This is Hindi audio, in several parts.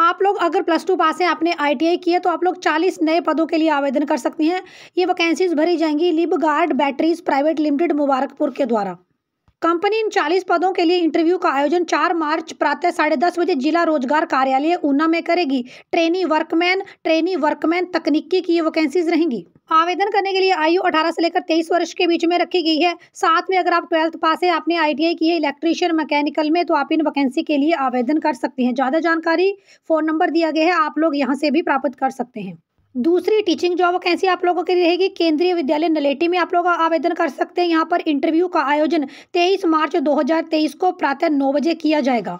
आप लोग अगर प्लस टू पास हैं आपने आईटीआई किया तो आप लोग 40 नए पदों के लिए आवेदन कर सकते हैं ये वैकेंसीज भरी जाएंगी Livguard batteries private limited Mubarakpur के द्वारा कंपनी इन 40 पदों के लिए इंटरव्यू का आयोजन 4 मार्च प्रातः साढ़े दस बजे जिला रोजगार कार्यालय ऊना में करेगी ट्रेनी वर्कमैन ट्रेनी वर्कमैन तकनीकी की ये वैकेंसीज रहेंगी आवेदन करने के लिए आयु 18 से लेकर 23 वर्ष के बीच में रखी गई है साथ में अगर आप ट्वेल्थ पास है आपने आई की है इलेक्ट्रीशियन मैकेनिकल में तो आप इन वैकेंसी के लिए आवेदन कर सकते हैं ज़्यादा जानकारी फ़ोन नंबर दिया गया है आप लोग यहाँ से भी प्राप्त कर सकते हैं दूसरी टीचिंग जॉब वैकेंसी आप लोगों की रहेगी केंद्रीय विद्यालय नलेटी में आप लोग आवेदन कर सकते हैं यहाँ पर इंटरव्यू का आयोजन 23 मार्च 2023 को प्रातः नौ बजे किया जाएगा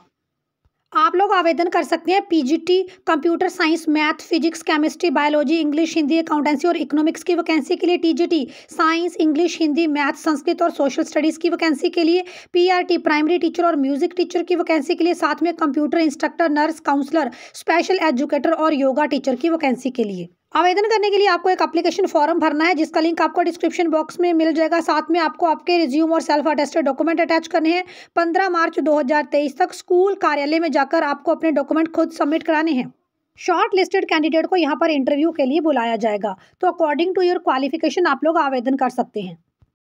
आप लोग आवेदन कर सकते हैं PGT computer science math physics chemistry biology English Hindi accountancy और इकोनॉमिक्स की वैकेंसी के लिए TGT science English Hindi math Sanskrit और सोशल स्टडीज़ की वैकेंसी के लिए पीआरटी प्राइमरी टीचर और म्यूजिक टीचर की वैकेंसी के लिए साथ में computer instructor nurse counsellor special educator और योगा टीचर की वैकेंसी के लिए आवेदन करने के लिए आपको एक एप्लीकेशन फॉर्म भरना है जिसका लिंक आपको डिस्क्रिप्शन बॉक्स में मिल जाएगा साथ में आपको आपके रिज्यूम और सेल्फ अटेस्टेड डॉक्यूमेंट अटैच करने हैं 15 मार्च 2023 तक स्कूल कार्यालय में जाकर आपको अपने डॉक्यूमेंट खुद सबमिट कराने हैं शॉर्ट लिस्टेड कैंडिडेट को यहाँ पर इंटरव्यू के लिए बुलाया जाएगा तो अकॉर्डिंग टू योर क्वालिफिकेशन आप लोग आवेदन कर सकते हैं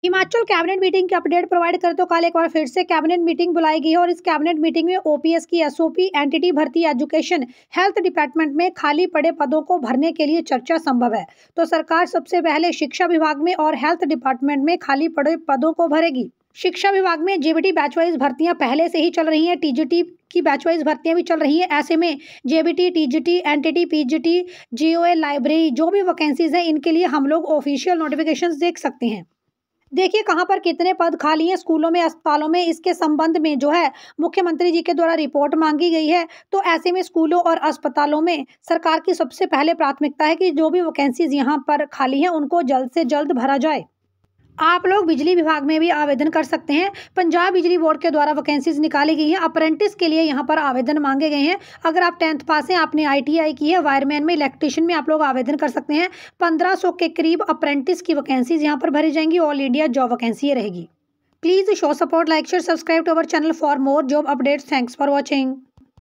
हिमाचल कैबिनेट मीटिंग की अपडेट प्रोवाइड कर तो कल एक बार फिर से कैबिनेट मीटिंग बुलाई गई है और इस कैबिनेट मीटिंग में ओपीएस की एसओपी एंटिटी भर्ती एजुकेशन हेल्थ डिपार्टमेंट में खाली पड़े पदों को भरने के लिए चर्चा संभव है तो सरकार सबसे पहले शिक्षा विभाग में और हेल्थ डिपार्टमेंट में खाली पड़े पदों को भरेगी शिक्षा विभाग में जेबीटी बैचवाइज भर्तियां पहले से ही चल रही हैं टीजीटी की बैचवाइज भर्तियां भी चल रही हैं ऐसे में JBT TGT NTT PGT GOA library जो भी वैकेंसीज हैं इनके लिए हम लोग ऑफिशियल नोटिफिकेशंस देख सकते हैं देखिए कहाँ पर कितने पद खाली हैं स्कूलों में अस्पतालों में इसके संबंध में जो है मुख्यमंत्री जी के द्वारा रिपोर्ट मांगी गई है तो ऐसे में स्कूलों और अस्पतालों में सरकार की सबसे पहले प्राथमिकता है कि जो भी वैकेंसीज यहाँ पर खाली हैं उनको जल्द से जल्द भरा जाए आप लोग बिजली विभाग में भी आवेदन कर सकते हैं पंजाब बिजली बोर्ड के द्वारा वैकेंसीज निकाली गई हैं अप्रेंटिस के लिए यहाँ पर आवेदन मांगे गए हैं अगर आप टेंथ पास हैं आपने आई की है वायरमैन में इलेक्ट्रिशियन में आप लोग आवेदन कर सकते हैं पंद्रह के करीब अप्रेंटिस की वैकेंसीज यहाँ पर भरी जाएंगी ऑल इंडिया जॉब वैकेंसी रहेगी please show support like share subscribe to our channel for more job updates thanks for watching